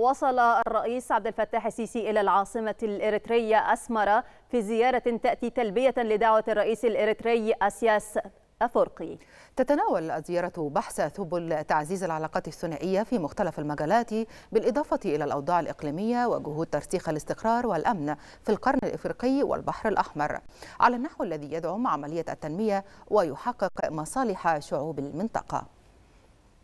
وصل الرئيس عبد الفتاح السيسي إلى العاصمة الإريترية أسمرة في زيارة تأتي تلبية لدعوة الرئيس الإريتري أسياس أفرقي تتناول الزيارة بحث سبل تعزيز العلاقات الثنائية في مختلف المجالات بالإضافة إلى الأوضاع الإقليمية وجهود ترسيخ الاستقرار والأمن في القرن الإفريقي والبحر الأحمر على النحو الذي يدعم عملية التنمية ويحقق مصالح شعوب المنطقة